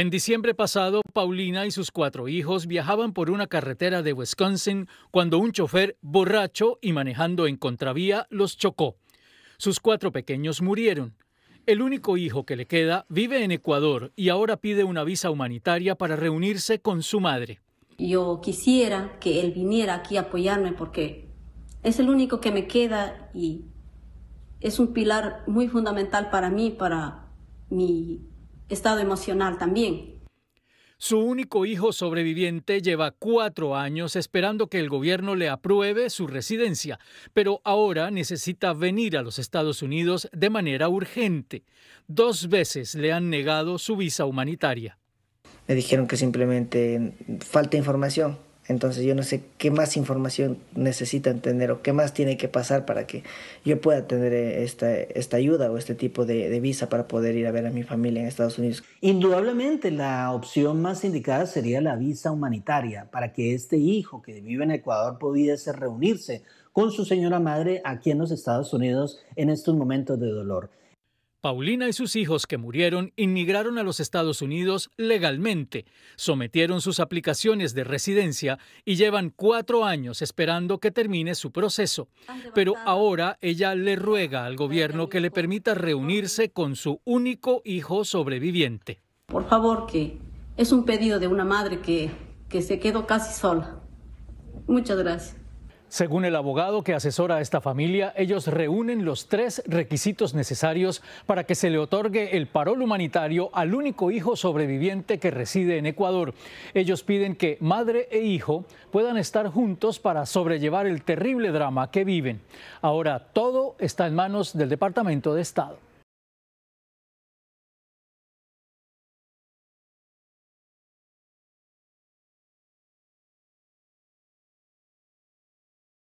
En diciembre pasado, Paulina y sus cuatro hijos viajaban por una carretera de Wisconsin cuando un chofer borracho y manejando en contravía los chocó. Sus cuatro pequeños murieron. El único hijo que le queda vive en Ecuador y ahora pide una visa humanitaria para reunirse con su madre. Yo quisiera que él viniera aquí a apoyarme porque es el único que me queda y es un pilar muy fundamental para mí, para mi estado emocional también. Su único hijo sobreviviente lleva cuatro años esperando que el gobierno le apruebe su residencia, pero ahora necesita venir a los Estados Unidos de manera urgente. Dos veces le han negado su visa humanitaria. Me dijeron que simplemente falta información entonces yo no sé qué más información necesitan tener o qué más tiene que pasar para que yo pueda tener eh, esta, ayuda o este tipo de, de visa para poder ir a ver a mi familia en Estados Unidos. Indudablemente la opción más indicada sería la visa humanitaria para que este hijo que vive en Ecuador pudiese reunirse con su señora madre aquí en los Estados Unidos en estos momentos de dolor. Paulina y sus hijos que murieron inmigraron a los Estados Unidos legalmente, sometieron sus aplicaciones de residencia y llevan cuatro años esperando que termine su proceso. Pero ahora ella le ruega al gobierno que le permita reunirse con su único hijo sobreviviente. Por favor, que es un pedido de una madre que, que se quedó casi sola. Muchas gracias. Según el abogado que asesora a esta familia, ellos reúnen los tres requisitos necesarios para que se le otorgue el parol humanitario al único hijo sobreviviente que reside en Ecuador. Ellos piden que madre e hijo puedan estar juntos para sobrellevar el terrible drama que viven. Ahora todo está en manos del Departamento de Estado.